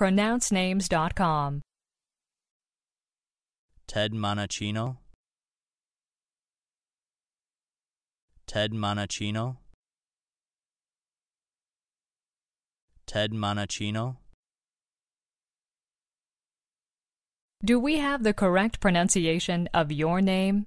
pronouncenames.com. Ted Monachino. Ted Monachino. Ted Monachino. Do we have the correct pronunciation of your name?